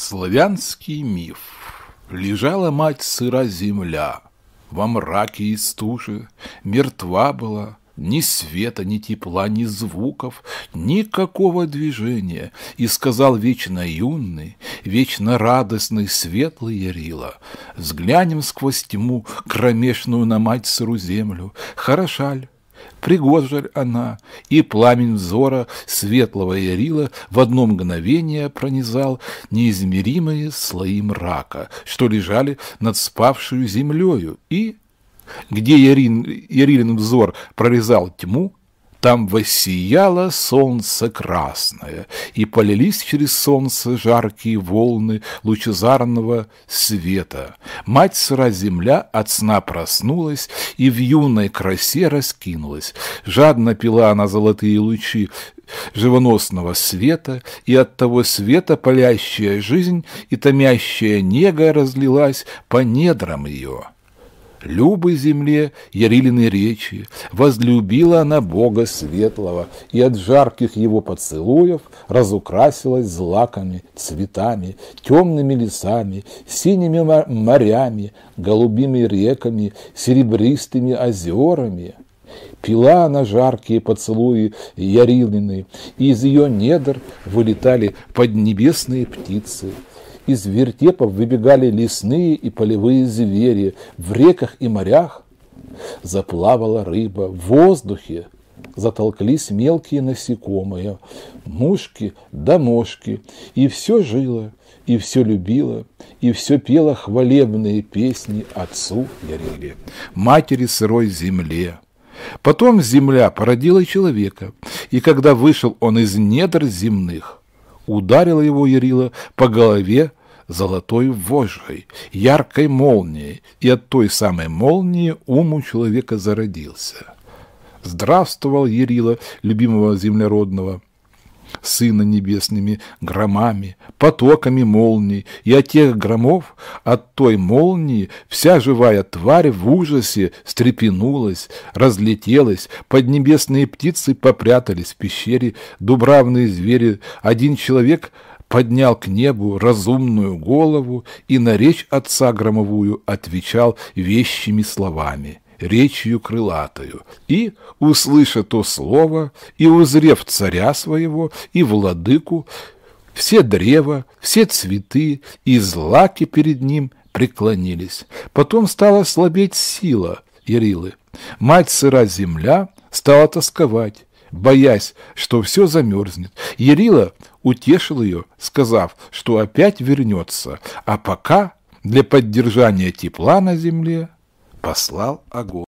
Славянский миф. Лежала мать сыра земля, во мраке и стуже, мертва была, ни света, ни тепла, ни звуков, никакого движения, и сказал вечно юный, вечно радостный, светлый Ярила, взглянем сквозь тьму кромешную на мать сыру землю, хорошаль, Пригожа она, и пламень взора светлого ярила в одно мгновение пронизал неизмеримые слои мрака, что лежали над спавшую землею, и, где ярин, ярилин взор прорезал тьму, там воссияло солнце красное, и полились через солнце жаркие волны лучезарного света. Мать сыра земля от сна проснулась и в юной красе раскинулась. Жадно пила она золотые лучи живоносного света, и от того света палящая жизнь и томящая нега разлилась по недрам ее любой земле Ярилины речи, возлюбила она Бога Светлого, и от жарких его поцелуев разукрасилась злаками, цветами, темными лесами, синими морями, голубыми реками, серебристыми озерами. Пила она жаркие поцелуи Ярилины, и из ее недр вылетали поднебесные птицы – из вертепов выбегали лесные и полевые звери, в реках и морях заплавала рыба, в воздухе затолклись мелкие насекомые, мушки да мошки, и все жило, и все любило, и все пело хвалебные песни отцу Ярели, матери сырой земле. Потом земля породила человека, и когда вышел он из недр земных, ударила его Ярила по голове золотой вожжей, яркой молнией, и от той самой молнии ум у человека зародился. Здравствовал Ярила, любимого землеродного, сына небесными громами, потоками молний, и от тех громов, от той молнии, вся живая тварь в ужасе стрепенулась, разлетелась, под небесные птицы попрятались в пещере, дубравные звери, один человек поднял к небу разумную голову и на речь отца громовую отвечал вещими словами, речью крылатою, и, услыша то слово, и узрев царя своего и владыку, все древа, все цветы и злаки перед ним преклонились. Потом стала слабеть сила Ярилы. Мать сыра земля стала тосковать, боясь, что все замерзнет. Ярила утешил ее, сказав, что опять вернется, а пока для поддержания тепла на земле послал огонь.